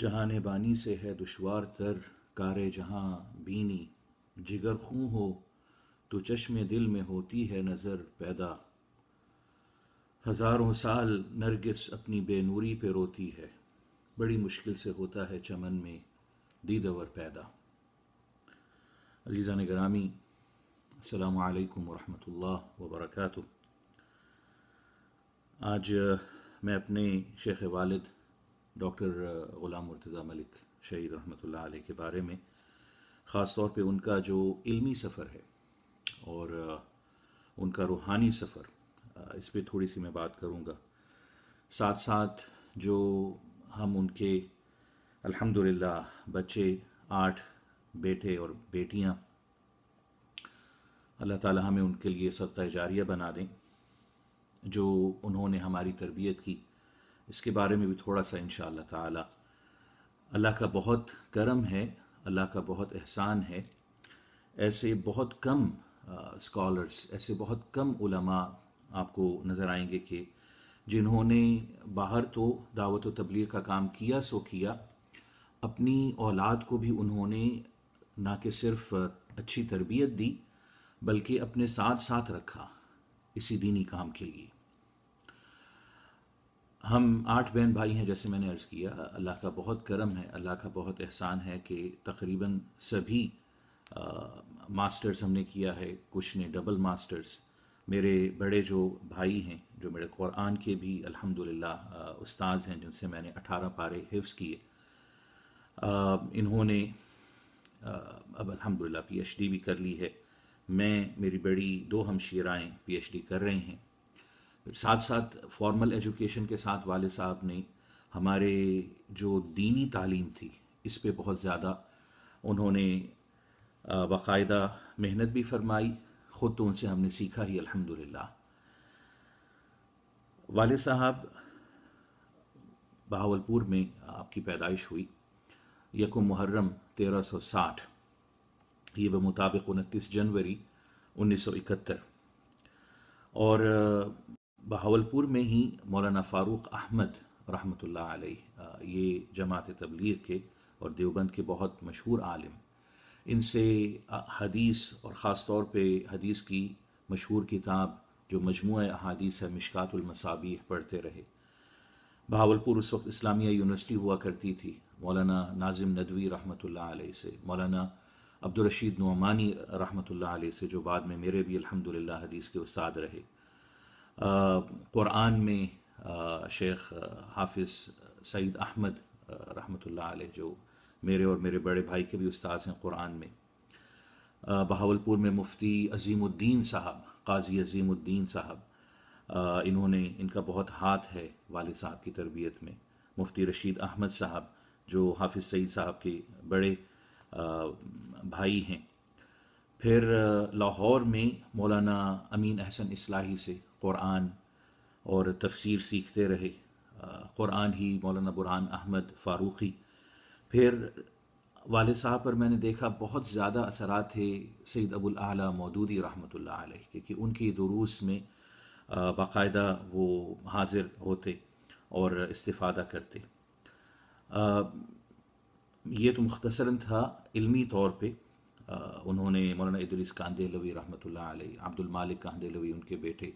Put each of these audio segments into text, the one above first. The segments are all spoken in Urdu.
جہاں بانی سے ہے دشوار تر کار جہاں بینی جگر خوں ہو تو چشم دل میں ہوتی ہے نظر پیدا ہزاروں سال نرگس اپنی بے نوری پہ روتی ہے بڑی مشکل سے ہوتا ہے چمن میں دیدور پیدا عزیزان گرامی السلام علیکم ورحمۃ اللہ وبرکاتہ آج میں اپنے شیخ والد ڈاکٹر غلام مرتضی ملک شعیع رحمۃ اللہ علیہ کے بارے میں خاص طور پہ ان کا جو علمی سفر ہے اور ان کا روحانی سفر اس پہ تھوڑی سی میں بات کروں گا ساتھ ساتھ جو ہم ان کے الحمد بچے آٹھ بیٹے اور بیٹیاں اللہ تعالیٰ ہمیں ان کے لیے صدقہ جاریہ بنا دیں جو انہوں نے ہماری تربیت کی اس کے بارے میں بھی تھوڑا سا انشاءاللہ تعالی اللہ کا بہت کرم ہے اللہ کا بہت احسان ہے ایسے بہت کم اسکالرس ایسے بہت کم علماء آپ کو نظر آئیں گے کہ جنہوں نے باہر تو دعوت و تبلیغ کا کام کیا سو کیا اپنی اولاد کو بھی انہوں نے نہ کہ صرف اچھی تربیت دی بلکہ اپنے ساتھ ساتھ رکھا اسی دینی کام کے لیے ہم آٹھ بہن بھائی ہیں جیسے میں نے عرض کیا اللہ کا بہت کرم ہے اللہ کا بہت احسان ہے کہ تقریباً سبھی ماسٹرز ہم نے کیا ہے کچھ نے ڈبل ماسٹرز میرے بڑے جو بھائی ہیں جو میرے قرآن کے بھی الحمدللہ استاز استاذ ہیں جن سے میں نے اٹھارہ پارے حفظ کیے انہوں نے اب الحمدللہ پی ایچ ڈی بھی کر لی ہے میں میری بڑی دو ہمشیرائیں پی ایچ ڈی کر رہے ہیں ساتھ ساتھ فارمل ایجوکیشن کے ساتھ والد صاحب نے ہمارے جو دینی تعلیم تھی اس پہ بہت زیادہ انہوں نے باقاعدہ محنت بھی فرمائی خود تو ان سے ہم نے سیکھا ہی الحمد والد صاحب بہاول پور میں آپ کی پیدائش ہوئی یکم محرم تیرہ سو ساٹھ یہ بمطابق انتیس جنوری انیس سو اکہتر اور بہاول پور میں ہی مولانا فاروق احمد رحمۃ اللہ علیہ یہ جماعت تبلیغ کے اور دیوبند کے بہت مشہور عالم ان سے حدیث اور خاص طور پہ حدیث کی مشہور کتاب جو مجموعہ احادیث مشکات المصابیح پڑھتے رہے بہاول پور اس وقت اسلامیہ یونیورسٹی ہوا کرتی تھی مولانا ناظم ندوی رحمۃ اللہ علیہ سے مولانا عبدالرشید نعمانی رحمۃ اللہ علیہ سے جو بعد میں میرے بھی الحمدللہ حدیث کے استاد رہے قرآن میں شیخ حافظ سعید احمد رحمۃ اللہ علیہ جو میرے اور میرے بڑے بھائی کے بھی استاذ ہیں قرآن میں بہاول پور میں مفتی عظیم الدین صاحب قاضی عظیم الدین صاحب انہوں نے ان کا بہت ہاتھ ہے والد صاحب کی تربیت میں مفتی رشید احمد صاحب جو حافظ سعید صاحب کے بڑے بھائی ہیں پھر لاہور میں مولانا امین احسن اصلاحی سے قرآن اور تفسیر سیکھتے رہے قرآن ہی مولانا برحان احمد فاروقی پھر والد صاحب پر میں نے دیکھا بہت زیادہ اثرات تھے سید ابو الاعلیٰ مودودی رحمۃ اللہ علیہ کیونکہ ان کی دروس میں باقاعدہ وہ حاضر ہوتے اور استفادہ کرتے یہ تو مختصراً تھا علمی طور پہ انہوں نے مولانا ادریس کاندھ لوی رحمۃ اللہ علیہ عبد المالک کاندھ لوی ان کے بیٹے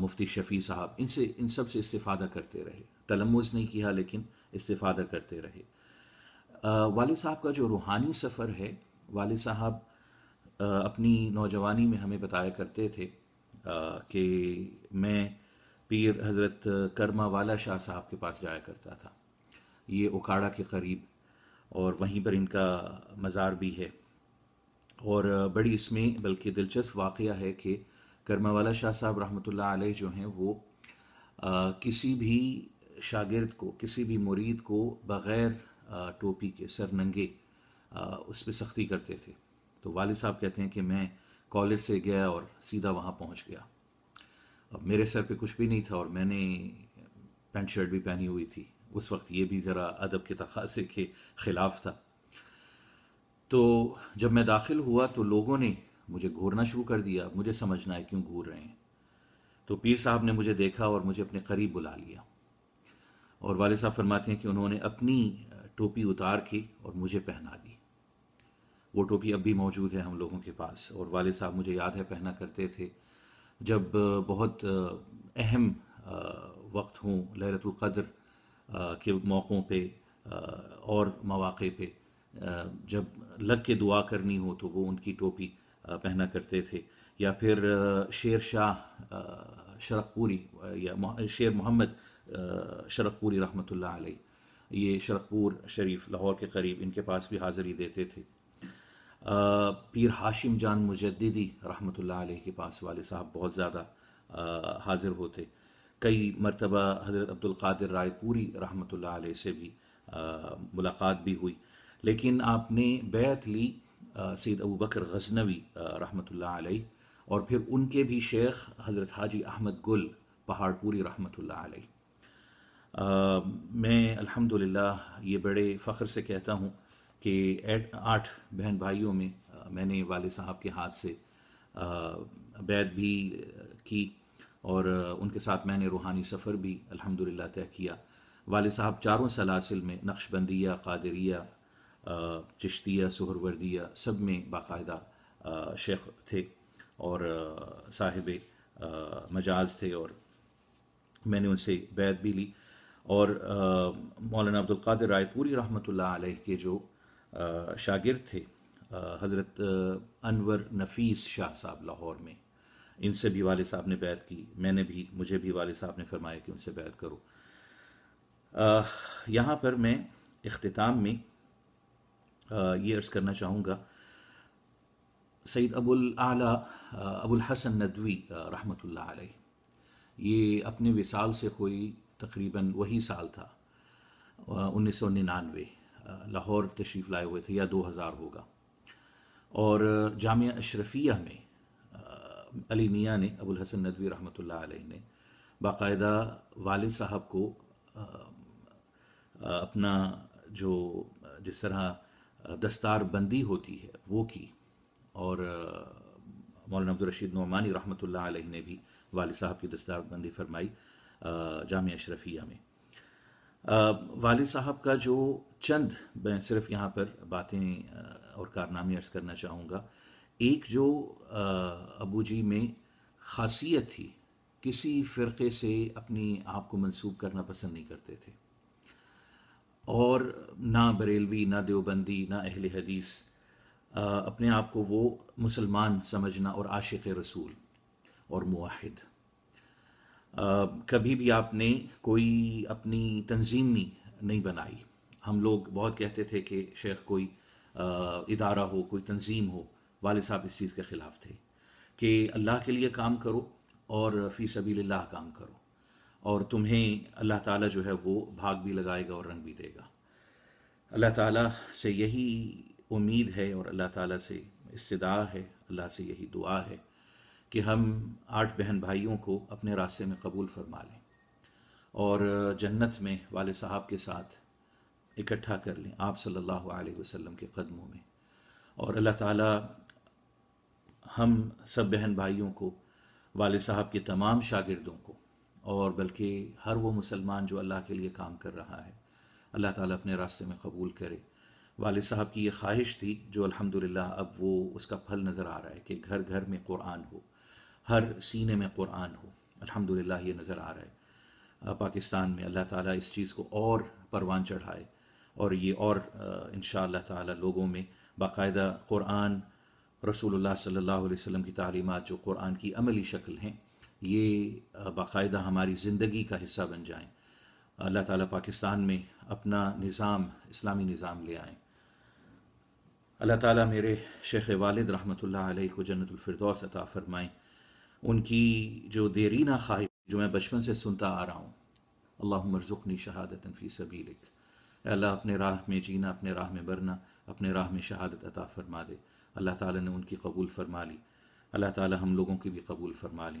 مفتی شفیع صاحب ان سے ان سب سے استفادہ کرتے رہے تلمز نہیں کیا لیکن استفادہ کرتے رہے والد صاحب کا جو روحانی سفر ہے والد صاحب اپنی نوجوانی میں ہمیں بتایا کرتے تھے کہ میں پیر حضرت کرما والا شاہ صاحب کے پاس جایا کرتا تھا یہ اکاڑا کے قریب اور وہیں پر ان کا مزار بھی ہے اور بڑی اس میں بلکہ دلچسپ واقعہ ہے کہ کرما والا شاہ صاحب رحمۃ اللہ علیہ جو ہیں وہ کسی بھی شاگرد کو کسی بھی مرید کو بغیر ٹوپی کے سر ننگے اس پہ سختی کرتے تھے تو والد صاحب کہتے ہیں کہ میں کالج سے گیا اور سیدھا وہاں پہنچ گیا اب میرے سر پہ کچھ بھی نہیں تھا اور میں نے پینٹ شرٹ بھی پہنی ہوئی تھی اس وقت یہ بھی ذرا ادب کے تخاصے کے خلاف تھا تو جب میں داخل ہوا تو لوگوں نے مجھے گھورنا شروع کر دیا مجھے سمجھنا ہے کیوں گھور رہے ہیں تو پیر صاحب نے مجھے دیکھا اور مجھے اپنے قریب بلا لیا اور والد صاحب فرماتے ہیں کہ انہوں نے اپنی ٹوپی اتار کی اور مجھے پہنا دی وہ ٹوپی اب بھی موجود ہے ہم لوگوں کے پاس اور والد صاحب مجھے یاد ہے پہنا کرتے تھے جب بہت اہم وقت ہوں لہرت القدر کے موقعوں پہ اور مواقع پہ جب لگ کے دعا کرنی ہو تو وہ ان کی ٹوپی پہنا کرتے تھے یا پھر شیر شاہ پوری یا شیر محمد شرق پوری رحمۃ اللہ علیہ یہ شرق پور شریف لاہور کے قریب ان کے پاس بھی حاضری دیتے تھے پیر ہاشم جان مجددی رحمۃ اللہ علیہ کے پاس والے صاحب بہت زیادہ حاضر ہوتے کئی مرتبہ حضرت عبد القادر رائے پوری رحمۃ اللہ علیہ سے بھی ملاقات بھی ہوئی لیکن آپ نے بیت لی سید ابو بکر غزنوی رحمۃ اللہ علیہ اور پھر ان کے بھی شیخ حضرت حاجی احمد گل پہاڑ پوری رحمۃ اللہ علیہ میں الحمد یہ بڑے فخر سے کہتا ہوں کہ آٹھ بہن بھائیوں میں میں نے والد صاحب کے ہاتھ سے بیت بھی کی اور ان کے ساتھ میں نے روحانی سفر بھی الحمد طے کیا والد صاحب چاروں سلاسل میں نقش بندیہ قادریہ چشتیہ سہروردیہ وردیہ سب میں باقاعدہ شیخ تھے اور صاحب مجاز تھے اور میں نے ان سے بیعت بھی لی اور مولانا عبدالقادر رائے پوری رحمۃ اللہ علیہ کے جو شاگرد تھے حضرت انور نفیس شاہ صاحب لاہور میں ان سے بھی والد صاحب نے بیعت کی میں نے بھی مجھے بھی والد صاحب نے فرمایا کہ ان سے بیعت کرو یہاں پر میں اختتام میں یہ عرض کرنا چاہوں گا ابو ابوالعلیٰ ابو الحسن ندوی رحمۃ اللہ علیہ یہ اپنے وصال سے ہوئی تقریباً وہی سال تھا انیس سو ننانوے لاہور تشریف لائے ہوئے تھے یا دو ہزار ہوگا اور جامعہ اشرفیہ میں علی میاں نے ابو الحسن ندوی رحمۃ اللہ علیہ نے باقاعدہ والد صاحب کو اپنا جو جس طرح دستار بندی ہوتی ہے وہ کی اور مولانا عبدالرشید نعمانی رحمۃ اللہ علیہ نے بھی والد صاحب کی دستار بندی فرمائی جامعہ اشرفیہ میں والد صاحب کا جو چند میں صرف یہاں پر باتیں اور کارنامے کرنا چاہوں گا ایک جو ابو جی میں خاصیت تھی کسی فرقے سے اپنی آپ کو منسوب کرنا پسند نہیں کرتے تھے اور نہ بریلوی نہ دیوبندی نہ اہل حدیث اپنے آپ کو وہ مسلمان سمجھنا اور عاشق رسول اور معاہد کبھی بھی آپ نے کوئی اپنی تنظیم نہیں بنائی ہم لوگ بہت کہتے تھے کہ شیخ کوئی ادارہ ہو کوئی تنظیم ہو والد صاحب اس چیز کے خلاف تھے کہ اللہ کے لیے کام کرو اور فی سبیل اللہ کام کرو اور تمہیں اللہ تعالیٰ جو ہے وہ بھاگ بھی لگائے گا اور رنگ بھی دے گا اللہ تعالیٰ سے یہی امید ہے اور اللہ تعالیٰ سے استدعا ہے اللہ سے یہی دعا ہے کہ ہم آٹھ بہن بھائیوں کو اپنے راستے میں قبول فرما لیں اور جنت میں والد صاحب کے ساتھ اکٹھا کر لیں آپ صلی اللہ علیہ وسلم کے قدموں میں اور اللہ تعالیٰ ہم سب بہن بھائیوں کو والد صاحب کے تمام شاگردوں کو اور بلکہ ہر وہ مسلمان جو اللہ کے لیے کام کر رہا ہے اللہ تعالیٰ اپنے راستے میں قبول کرے والد صاحب کی یہ خواہش تھی جو الحمد اب وہ اس کا پھل نظر آ رہا ہے کہ گھر گھر میں قرآن ہو ہر سینے میں قرآن ہو الحمد یہ نظر آ رہا ہے پاکستان میں اللہ تعالیٰ اس چیز کو اور پروان چڑھائے اور یہ اور ان شاء اللہ تعالیٰ لوگوں میں باقاعدہ قرآن رسول اللہ صلی اللہ علیہ وسلم کی تعلیمات جو قرآن کی عملی شکل ہیں یہ باقاعدہ ہماری زندگی کا حصہ بن جائیں اللہ تعالیٰ پاکستان میں اپنا نظام اسلامی نظام لے آئیں اللہ تعالیٰ میرے شیخ والد رحمۃ اللہ علیہ کو جنت الفردوس عطا فرمائیں ان کی جو دیرینہ خواہش جو میں بچپن سے سنتا آ رہا ہوں اللہ شہادت فی سبیلک اے اللہ اپنے راہ میں جینا اپنے راہ میں برنا اپنے راہ میں شہادت عطا فرما دے اللہ تعالیٰ نے ان کی قبول فرما لی اللہ تعالیٰ ہم لوگوں کی بھی قبول فرما لیں